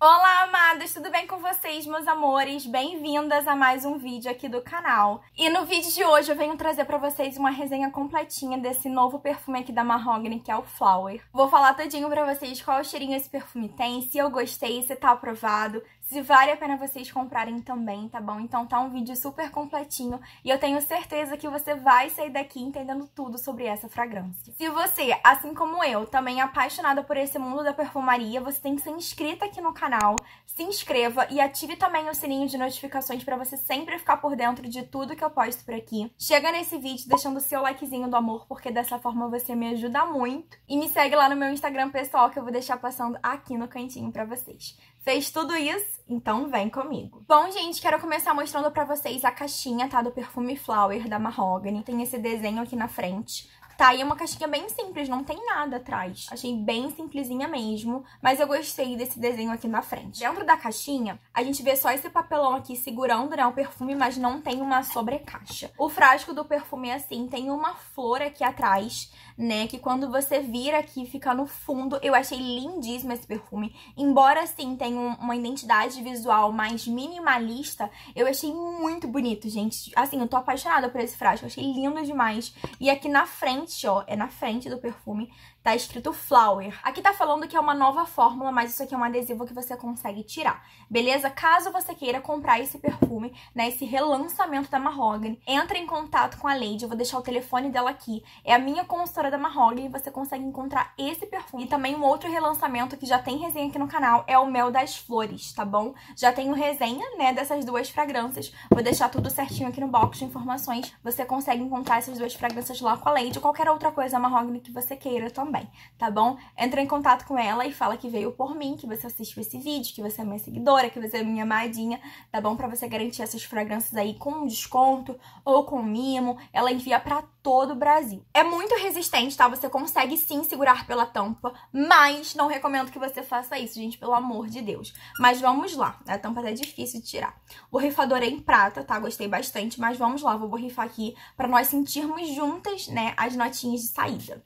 Olá, amados! Tudo bem com vocês, meus amores? Bem-vindas a mais um vídeo aqui do canal. E no vídeo de hoje eu venho trazer pra vocês uma resenha completinha desse novo perfume aqui da Mahogany, que é o Flower. Vou falar todinho pra vocês qual cheirinho esse perfume tem, se eu gostei, se tá aprovado, se vale a pena vocês comprarem também, tá bom? Então tá um vídeo super completinho e eu tenho certeza que você vai sair daqui entendendo tudo sobre essa fragrância. Se você, assim como eu, também é apaixonada por esse mundo da perfumaria, você tem que ser inscrita aqui no canal, se inscreva e ative também o sininho de notificações para você sempre ficar por dentro de tudo que eu posto por aqui. Chega nesse vídeo deixando o seu likezinho do amor, porque dessa forma você me ajuda muito. E me segue lá no meu Instagram pessoal, que eu vou deixar passando aqui no cantinho para vocês. Fez tudo isso? Então vem comigo. Bom, gente, quero começar mostrando pra vocês a caixinha, tá? Do perfume Flower da Mahogany. Tem esse desenho aqui na frente. Tá, e é uma caixinha bem simples, não tem nada atrás. Achei bem simplesinha mesmo, mas eu gostei desse desenho aqui na frente. Dentro da caixinha, a gente vê só esse papelão aqui segurando, né, o perfume, mas não tem uma sobrecaixa. O frasco do perfume é assim, tem uma flor aqui atrás, né, que quando você vira aqui fica no fundo. Eu achei lindíssimo esse perfume. Embora, sim, tenha uma identidade visual mais minimalista, eu achei muito bonito, gente. Assim, eu tô apaixonada por esse frasco, achei lindo demais. E aqui na frente Night é na frente do perfume tá escrito Flower. Aqui tá falando que é uma nova fórmula, mas isso aqui é um adesivo que você consegue tirar, beleza? Caso você queira comprar esse perfume, né, esse relançamento da Mahogany, entra em contato com a Lady, eu vou deixar o telefone dela aqui, é a minha consultora da Mahogany, e você consegue encontrar esse perfume. E também um outro relançamento que já tem resenha aqui no canal é o Mel das Flores, tá bom? Já tenho resenha, né, dessas duas fragrâncias, vou deixar tudo certinho aqui no box de informações, você consegue encontrar essas duas fragrâncias lá com a Lady, ou qualquer outra coisa Mahogany que você queira também também, tá bom? Entra em contato com ela e fala que veio por mim, que você assistiu esse vídeo, que você é minha seguidora, que você é minha amadinha, tá bom? Pra você garantir essas fragrâncias aí com desconto ou com mimo. Ela envia pra todo o Brasil. É muito resistente, tá? Você consegue sim segurar pela tampa, mas não recomendo que você faça isso, gente, pelo amor de Deus. Mas vamos lá, né? a tampa tá difícil de tirar. O borrifador é em prata, tá? Gostei bastante, mas vamos lá, vou borrifar aqui pra nós sentirmos juntas, né, as notinhas de saída.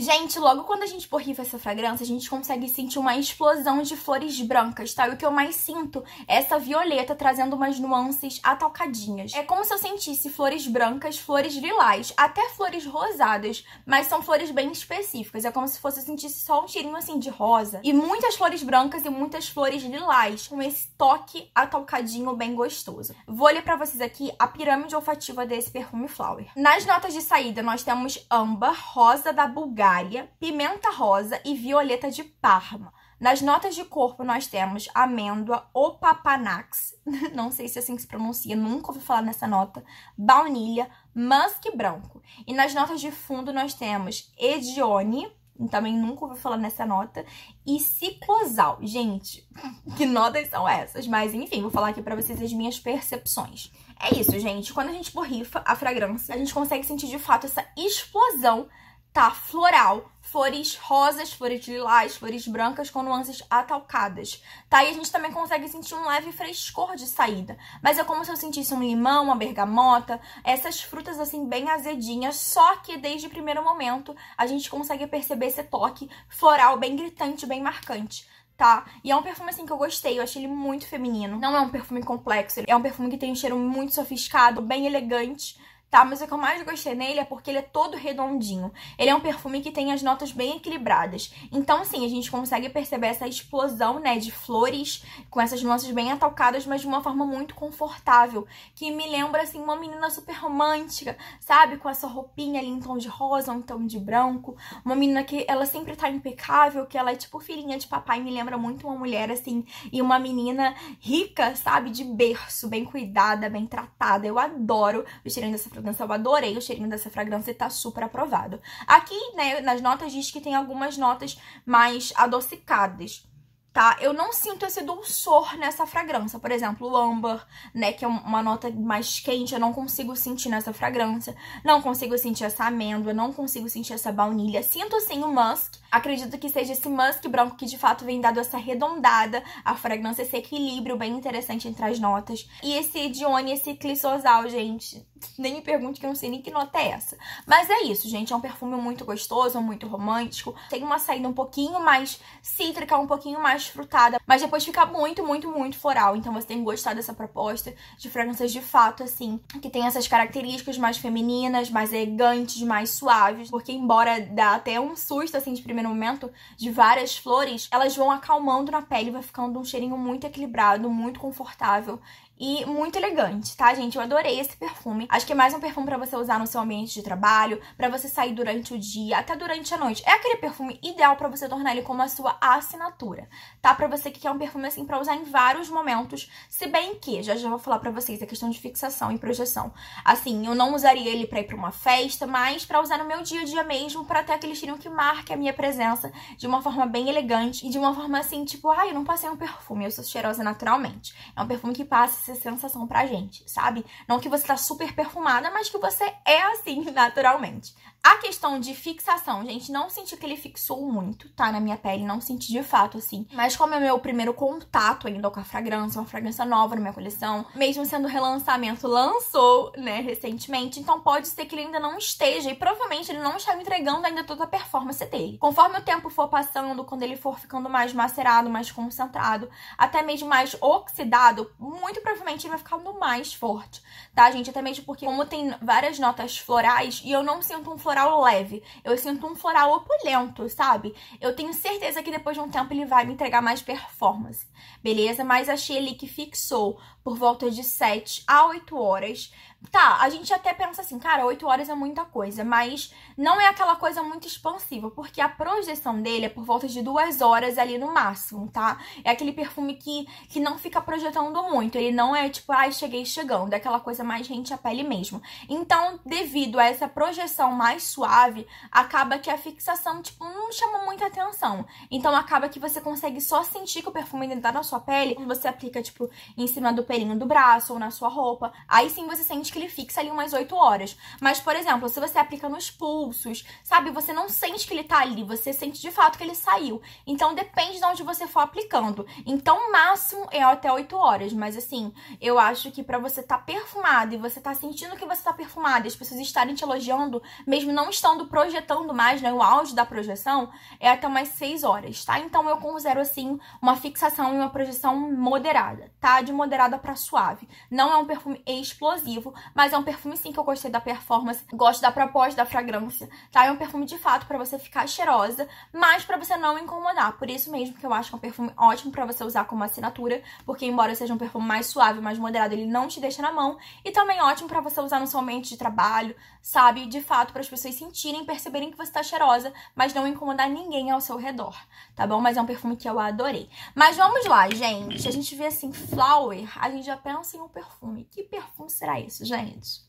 Gente, logo quando a gente borrifa essa fragrância, a gente consegue sentir uma explosão de flores brancas, tá? E o que eu mais sinto é essa violeta trazendo umas nuances atalcadinhas. É como se eu sentisse flores brancas, flores lilás, até flores rosadas, mas são flores bem específicas. É como se fosse eu sentisse só um cheirinho assim de rosa. E muitas flores brancas e muitas flores lilás, com esse toque atalcadinho bem gostoso. Vou ler pra vocês aqui a pirâmide olfativa desse perfume Flower. Nas notas de saída, nós temos âmbar, rosa da Bulgária, pimenta rosa e violeta de Parma. Nas notas de corpo nós temos amêndoa, opapanax, não sei se é assim que se pronuncia, nunca ouvi falar nessa nota, baunilha, musk branco. E nas notas de fundo nós temos edione, também nunca ouvi falar nessa nota, e ciclosal. Gente, que notas são essas? Mas enfim, vou falar aqui para vocês as minhas percepções. É isso, gente. Quando a gente borrifa a fragrância, a gente consegue sentir de fato essa explosão tá floral, flores rosas, flores lilás, flores brancas com nuances atalcadas, tá? E a gente também consegue sentir um leve frescor de saída, mas é como se eu sentisse um limão, uma bergamota, essas frutas assim bem azedinhas, só que desde o primeiro momento a gente consegue perceber esse toque floral bem gritante, bem marcante. Tá? E é um perfume, assim, que eu gostei. Eu achei ele muito feminino. Não é um perfume complexo. É um perfume que tem um cheiro muito sofisticado, bem elegante tá? Mas o que eu mais gostei nele é porque ele é todo redondinho. Ele é um perfume que tem as notas bem equilibradas. Então, assim, a gente consegue perceber essa explosão, né, de flores com essas nuances bem atalcadas, mas de uma forma muito confortável, que me lembra, assim, uma menina super romântica, sabe? Com essa roupinha ali em tom de rosa, um em tom de branco. Uma menina que ela sempre tá impecável, que ela é tipo filhinha de papai, me lembra muito uma mulher, assim, e uma menina rica, sabe? De berço, bem cuidada, bem tratada. Eu adoro vestindo essa eu adorei o cheirinho dessa fragrância e tá super aprovado. Aqui, né, nas notas diz que tem algumas notas mais adocicadas, tá? Eu não sinto esse dulçor nessa fragrância. Por exemplo, o âmbar, né, que é uma nota mais quente, eu não consigo sentir nessa fragrância. Não consigo sentir essa amêndoa, não consigo sentir essa baunilha. Sinto, sim, o musk. Acredito que seja esse musk branco que, de fato, vem dado essa arredondada. A fragrância, esse equilíbrio bem interessante entre as notas. E esse Dione, esse clissosal, gente, nem me pergunte que eu não sei nem que nota é essa. Mas é isso, gente. É um perfume muito gostoso, muito romântico. Tem uma saída um pouquinho mais cítrica, um pouquinho mais frutada. Mas depois fica muito, muito, muito floral. Então você tem que gostar dessa proposta de fragrâncias de fato, assim. Que tem essas características mais femininas, mais elegantes, mais suaves. Porque embora dá até um susto, assim, de primeiro momento, de várias flores, elas vão acalmando na pele. Vai ficando um cheirinho muito equilibrado, muito confortável e muito elegante, tá, gente? Eu adorei esse perfume. Acho que é mais um perfume para você usar no seu ambiente de trabalho, para você sair durante o dia, até durante a noite. É aquele perfume ideal para você tornar ele como a sua assinatura, tá? Para você que quer um perfume assim para usar em vários momentos, se bem que, já já vou falar para vocês a é questão de fixação e projeção. Assim, eu não usaria ele para ir para uma festa, mas para usar no meu dia a dia mesmo, para ter aquele cheirinho que marque a minha presença de uma forma bem elegante e de uma forma assim, tipo, ai, ah, eu não passei um perfume, eu sou cheirosa naturalmente. É um perfume que passa essa sensação pra gente, sabe? Não que você tá super perfumada, mas que você é assim naturalmente. A questão de fixação, gente, não senti que ele fixou muito, tá? Na minha pele, não senti de fato, assim. Mas como é meu primeiro contato ainda com a fragrância, uma fragrância nova na minha coleção, mesmo sendo relançamento, lançou, né, recentemente, então pode ser que ele ainda não esteja e provavelmente ele não está me entregando ainda toda a performance dele. Conforme o tempo for passando, quando ele for ficando mais macerado, mais concentrado, até mesmo mais oxidado, muito provavelmente ele vai ficando mais forte, tá, gente? Até mesmo porque como tem várias notas florais e eu não sinto um floral floral leve. Eu sinto um floral opulento, sabe? Eu tenho certeza que depois de um tempo ele vai me entregar mais performance, beleza? Mas achei ele que fixou por volta de 7 a 8 horas. Tá, a gente até pensa assim, cara, 8 horas é muita coisa, mas não é aquela coisa muito expansiva, porque a projeção dele é por volta de 2 horas ali no máximo, tá? É aquele perfume que, que não fica projetando muito, ele não é tipo, ai, ah, cheguei chegando, é aquela coisa mais rente à pele mesmo. Então, devido a essa projeção mais suave, acaba que a fixação, tipo, não chama muita atenção. Então, acaba que você consegue só sentir que o perfume ainda tá na sua pele, quando você aplica, tipo, em cima do pelinho do braço ou na sua roupa, aí sim você sente que ele fixa ali umas 8 horas. Mas, por exemplo, se você aplica nos pulsos, sabe? Você não sente que ele tá ali, você sente de fato que ele saiu. Então, depende de onde você for aplicando. Então, o máximo é até 8 horas. Mas, assim, eu acho que para você tá perfumado e você tá sentindo que você tá perfumado e as pessoas estarem te elogiando, mesmo não estando projetando mais, né? O auge da projeção é até umas 6 horas, tá? Então, eu considero, assim, uma fixação e uma projeção moderada, tá? De moderada para suave. Não é um perfume explosivo, mas é um perfume sim que eu gostei da performance, gosto da proposta da fragrância, tá? É um perfume de fato para você ficar cheirosa, mas para você não incomodar. Por isso mesmo que eu acho que é um perfume ótimo para você usar como assinatura, porque embora seja um perfume mais suave, mais moderado, ele não te deixa na mão e também ótimo para você usar no seu ambiente de trabalho, sabe? De fato, para as pessoas sentirem, perceberem que você tá cheirosa, mas não incomodar ninguém ao seu redor, tá bom? Mas é um perfume que eu adorei. Mas vamos lá, gente. A gente vê assim flower, a gente já pensa em um perfume. Que perfume será isso, gente? gente.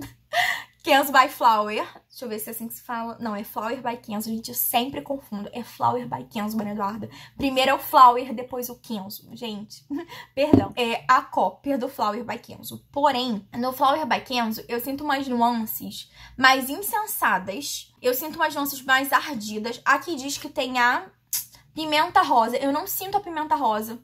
by Flower. Deixa eu ver se é assim que se fala. Não, é Flower by Kenzo. Gente, eu sempre confundo. É Flower by Kenzo, Maria Eduarda. Primeiro é o Flower, depois o Kenzo. Gente, perdão. É a cópia do Flower by Kenzo. Porém, no Flower by Kenzo, eu sinto umas nuances mais insensadas. Eu sinto umas nuances mais ardidas. Aqui diz que tem a pimenta rosa. Eu não sinto a pimenta rosa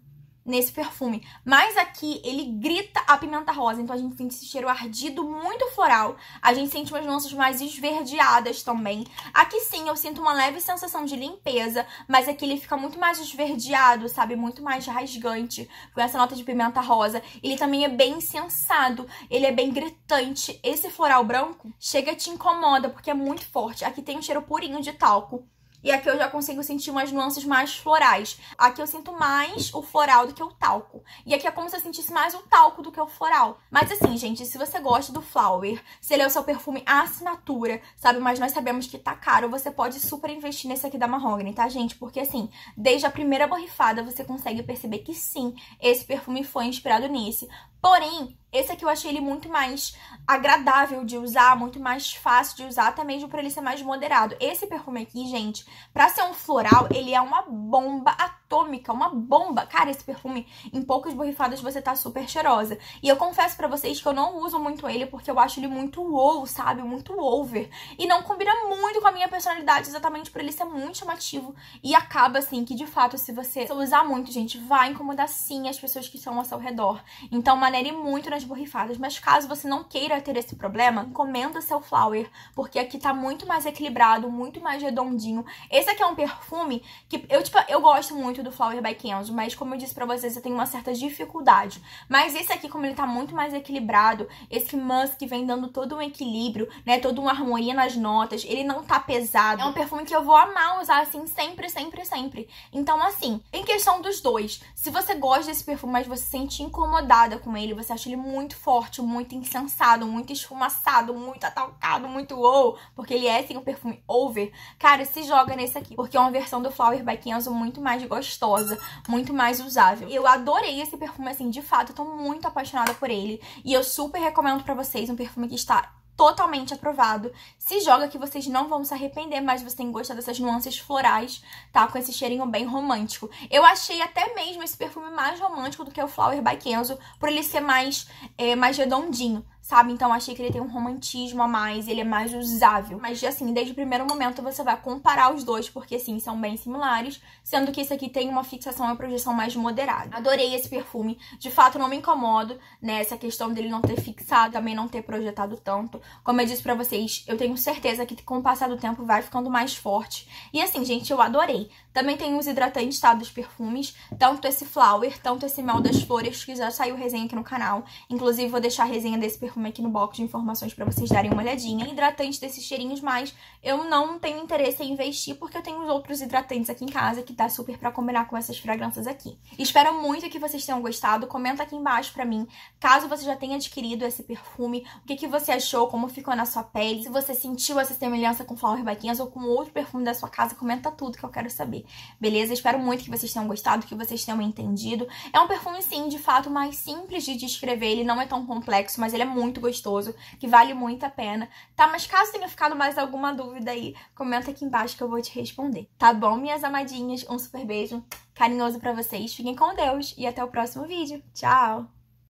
nesse perfume. Mas aqui ele grita a pimenta rosa, então a gente sente esse cheiro ardido, muito floral. A gente sente umas nuances mais esverdeadas também. Aqui sim, eu sinto uma leve sensação de limpeza, mas aqui ele fica muito mais esverdeado, sabe? Muito mais rasgante, com essa nota de pimenta rosa. Ele também é bem sensado, ele é bem gritante. Esse floral branco chega e te incomoda, porque é muito forte. Aqui tem um cheiro purinho de talco. E aqui eu já consigo sentir umas nuances mais florais. Aqui eu sinto mais o floral do que o talco. E aqui é como se eu sentisse mais o talco do que o floral. Mas assim, gente, se você gosta do Flower, se ele é o seu perfume assinatura, sabe? Mas nós sabemos que tá caro, você pode super investir nesse aqui da Mahogany, tá, gente? Porque assim, desde a primeira borrifada você consegue perceber que sim, esse perfume foi inspirado nesse. Porém, esse aqui eu achei ele muito mais agradável de usar, muito mais fácil de usar, até mesmo pra ele ser mais moderado. Esse perfume aqui, gente, pra ser um floral, ele é uma bomba atômica, uma bomba. Cara, esse perfume, em poucas borrifadas você tá super cheirosa. E eu confesso pra vocês que eu não uso muito ele porque eu acho ele muito wow, sabe? Muito over. E não combina muito com a minha personalidade, exatamente pra ele ser muito chamativo. E acaba, assim, que de fato, se você usar muito, gente, vai incomodar sim as pessoas que estão ao seu redor. Então, maneira muito nas borrifadas, mas caso você não queira ter esse problema, encomenda seu flower, porque aqui tá muito mais equilibrado, muito mais redondinho. Esse aqui é um perfume que eu, tipo, eu gosto muito do Flower by Kenzo, mas como eu disse pra vocês, eu tenho uma certa dificuldade. Mas esse aqui, como ele tá muito mais equilibrado, esse musk vem dando todo um equilíbrio, né, toda uma harmonia nas notas, ele não tá pesado. É um perfume que eu vou amar usar, assim, sempre, sempre, sempre. Então, assim, em questão dos dois, se você gosta desse perfume, mas você se sente incomodada com ele, você acha ele muito forte, muito insensado, muito esfumaçado, muito atalcado, muito wow, porque ele é sim um perfume over, cara, se joga nesse aqui, porque é uma versão do Flower by Kenzo muito mais gostosa, muito mais usável. Eu adorei esse perfume, assim, de fato, eu tô muito apaixonada por ele, e eu super recomendo pra vocês um perfume que está totalmente aprovado. Se joga que vocês não vão se arrepender, mas vocês têm gostado dessas nuances florais, tá? Com esse cheirinho bem romântico. Eu achei até mesmo esse perfume mais romântico do que o Flower by Kenzo, por ele ser mais, é, mais redondinho, sabe? Então achei que ele tem um romantismo a mais, ele é mais usável. Mas assim, desde o primeiro momento você vai comparar os dois, porque assim, são bem similares, sendo que esse aqui tem uma fixação e uma projeção mais moderada. Adorei esse perfume, de fato não me incomodo, né? Essa questão dele não ter fixado, também não ter projetado tanto. Como eu disse pra vocês, eu tenho certeza que com o passar do tempo vai ficando mais forte. E assim, gente, eu adorei. Também tem os hidratantes, tá? Dos perfumes, tanto esse Flower, tanto esse Mel das Flores, que já saiu resenha aqui no canal. Inclusive, vou deixar a resenha desse perfume perfume é aqui no bloco de informações para vocês darem uma olhadinha. Hidratante desses cheirinhos, mas eu não tenho interesse em investir porque eu tenho os outros hidratantes aqui em casa que dá super para combinar com essas fragrâncias aqui. Espero muito que vocês tenham gostado. Comenta aqui embaixo para mim, caso você já tenha adquirido esse perfume, o que, que você achou, como ficou na sua pele, se você sentiu essa semelhança com Flower Baquinhas ou com outro perfume da sua casa, comenta tudo que eu quero saber. Beleza? Espero muito que vocês tenham gostado, que vocês tenham entendido. É um perfume, sim, de fato, mais simples de descrever. Ele não é tão complexo, mas ele é muito muito gostoso, que vale muito a pena, tá? Mas caso tenha ficado mais alguma dúvida aí, comenta aqui embaixo que eu vou te responder. Tá bom, minhas amadinhas? Um super beijo carinhoso para vocês. Fiquem com Deus e até o próximo vídeo. Tchau!